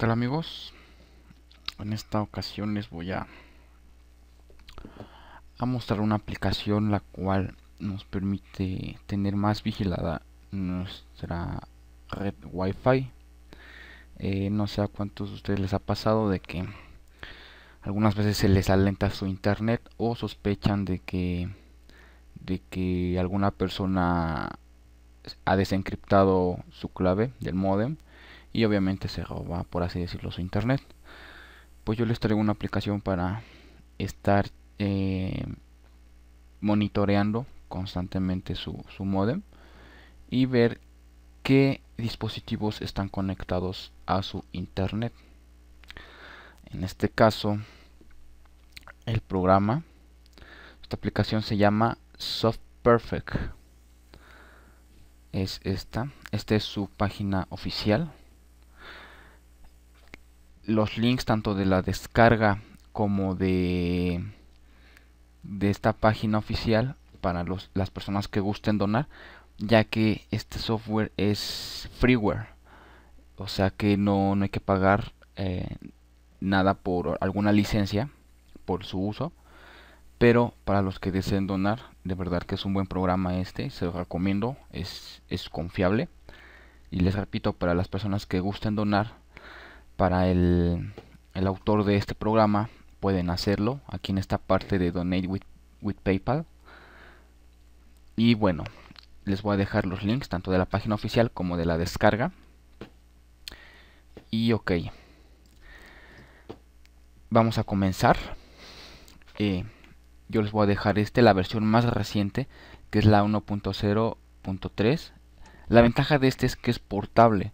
Hola amigos? En esta ocasión les voy a, a mostrar una aplicación la cual nos permite tener más vigilada nuestra red wifi eh, no sé a cuántos de ustedes les ha pasado de que algunas veces se les alenta su internet o sospechan de que de que alguna persona ha desencriptado su clave del modem y obviamente se roba, por así decirlo, su internet. Pues yo les traigo una aplicación para estar eh, monitoreando constantemente su, su modem y ver qué dispositivos están conectados a su internet. En este caso, el programa, esta aplicación se llama Soft Perfect. Es esta, esta es su página oficial los links tanto de la descarga como de de esta página oficial para los, las personas que gusten donar ya que este software es freeware o sea que no, no hay que pagar eh, nada por alguna licencia por su uso pero para los que deseen donar de verdad que es un buen programa este se los recomiendo es, es confiable y les repito para las personas que gusten donar para el, autor de este programa pueden hacerlo aquí en esta parte de Donate with, PayPal. Y bueno, les voy a dejar los links tanto de la página oficial como de la descarga. Y ok, vamos a comenzar. Eh, yo les voy a dejar este, la versión más reciente, que es la 1.0.3. La ventaja de este es que es portable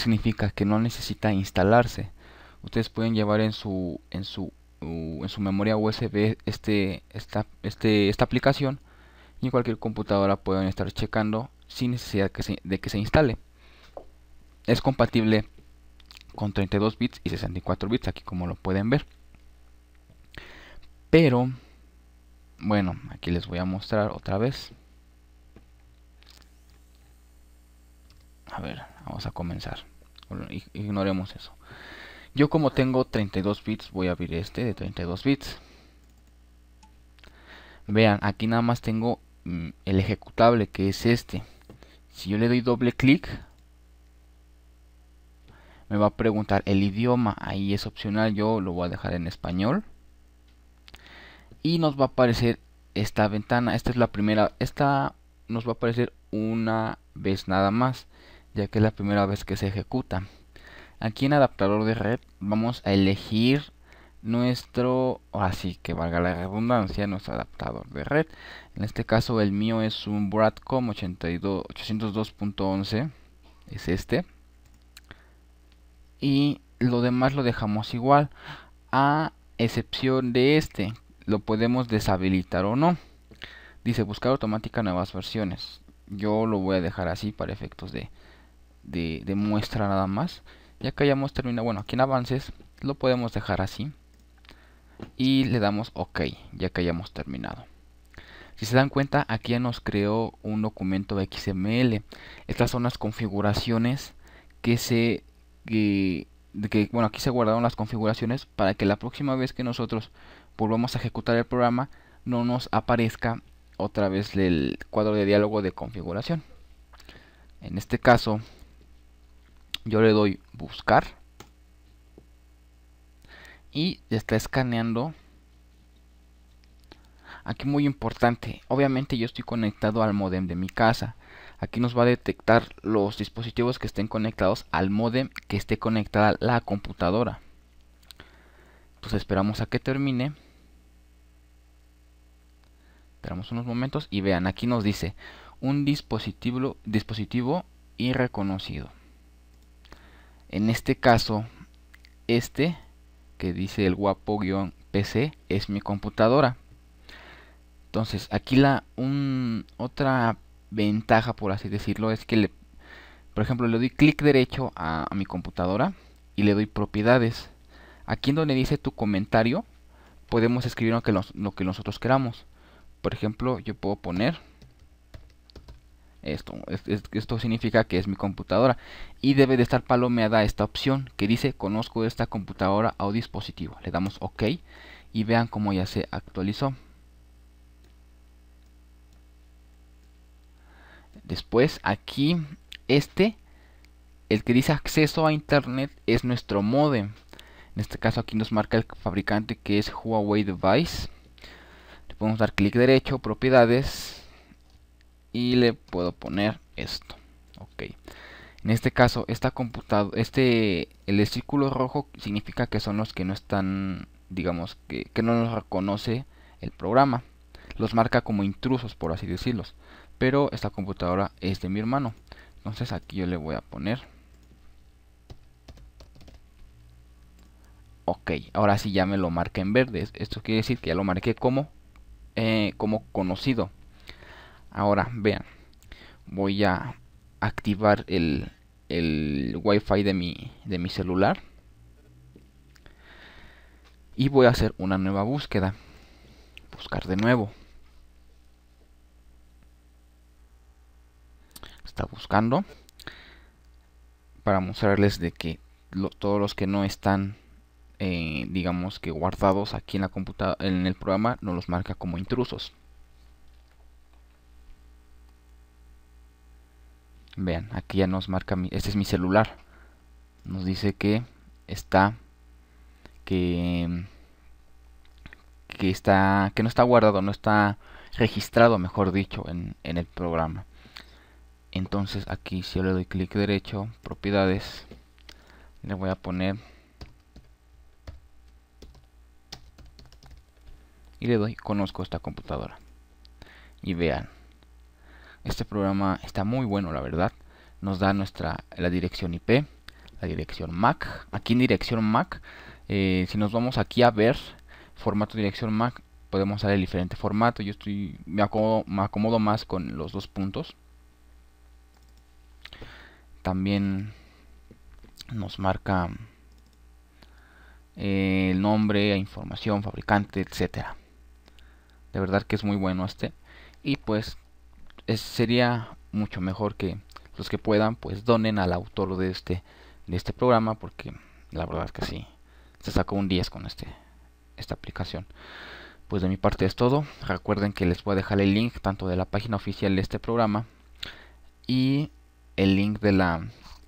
significa que no necesita instalarse. Ustedes pueden llevar en su en su en su memoria USB este esta este esta aplicación y cualquier computadora pueden estar checando sin necesidad que se, de que se instale. Es compatible con 32 bits y 64 bits aquí como lo pueden ver. Pero bueno, aquí les voy a mostrar otra vez. A ver, vamos a comenzar. Ignoremos eso. Yo como tengo 32 bits, voy a abrir este de 32 bits. Vean, aquí nada más tengo mm, el ejecutable que es este. Si yo le doy doble clic, me va a preguntar el idioma. Ahí es opcional, yo lo voy a dejar en español. Y nos va a aparecer esta ventana. Esta es la primera. Esta nos va a aparecer una vez nada más ya que es la primera vez que se ejecuta. Aquí en adaptador de red vamos a elegir nuestro, así que valga la redundancia, nuestro adaptador de red. En este caso el mío es un Broadcom 802.11, es este. Y lo demás lo dejamos igual, a excepción de este, lo podemos deshabilitar o no. Dice buscar automática nuevas versiones. Yo lo voy a dejar así para efectos de, de, muestra nada más. Ya que hayamos terminado, bueno, aquí en avances lo podemos dejar así. Y le damos OK, ya que hayamos terminado. Si se dan cuenta, aquí ya nos creó un documento XML. Estas son las configuraciones que se... que, bueno, aquí se guardaron las configuraciones para que la próxima vez que nosotros volvamos a ejecutar el programa no nos aparezca otra vez el cuadro de diálogo de configuración. En este caso, yo le doy buscar y está escaneando aquí muy importante obviamente yo estoy conectado al modem de mi casa aquí nos va a detectar los dispositivos que estén conectados al modem que esté conectada la computadora entonces esperamos a que termine esperamos unos momentos y vean aquí nos dice un dispositivo dispositivo irreconocido en este caso, este que dice el guapo-pc es mi computadora. Entonces, aquí la otra ventaja, por así decirlo, es que, le, por ejemplo, le doy clic derecho a, mi computadora y le doy propiedades. Aquí en donde dice tu comentario, podemos escribir lo que, lo que nosotros queramos. Por ejemplo, yo puedo poner esto, significa que es mi computadora y debe de estar palomeada esta opción que dice conozco esta computadora o dispositivo. Le damos OK y vean cómo ya se actualizó. Después aquí este, el que dice acceso a internet es nuestro modem. En este caso aquí nos marca el fabricante que es Huawei Device. Le podemos dar clic derecho, propiedades, y le puedo poner esto. Ok. En este caso, esta computado, este, el círculo rojo significa que son los que no están, digamos, que, no nos reconoce el programa. Los marca como intrusos, por así decirlos. Pero esta computadora es de mi hermano. Entonces aquí yo le voy a poner. Ok, ahora sí ya me lo marca en verde. Esto quiere decir que ya lo marqué como, eh, como conocido. Ahora, vean. Voy a activar el, wifi de mi, de mi celular. Y voy a hacer una nueva búsqueda. Buscar de nuevo. Está buscando. Para mostrarles de que todos los que no están eh, digamos que guardados aquí en la computadora en el programa no los marca como intrusos Vean, aquí ya nos marca, mi, este es mi celular. Nos dice que está, que, que está, que no está guardado, no está registrado, mejor dicho, en, en el programa. Entonces aquí si yo le doy clic derecho, propiedades, le voy a poner y le doy conozco esta computadora. Y vean, este programa está muy bueno, la verdad. Nos da nuestra la dirección IP, la dirección MAC. Aquí en dirección MAC, eh, si nos vamos aquí a ver formato dirección MAC, podemos usar el diferente formato. Yo estoy me acomodo, más con los dos puntos. También nos marca eh, el nombre, información, fabricante, etcétera. De verdad que es muy bueno este. Y pues es, sería mucho mejor que los que puedan pues donen al autor de este de este programa porque la verdad es que sí se sacó un 10 con este esta aplicación pues de mi parte es todo recuerden que les voy a dejar el link tanto de la página oficial de este programa y el link de la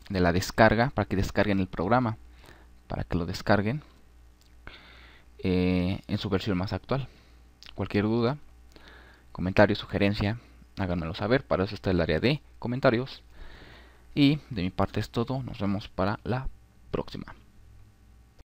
de la descarga para que descarguen el programa para que lo descarguen eh, en su versión más actual cualquier duda comentario sugerencia háganmelo saber, para eso está el área de comentarios. Y de mi parte es todo, nos vemos para la próxima.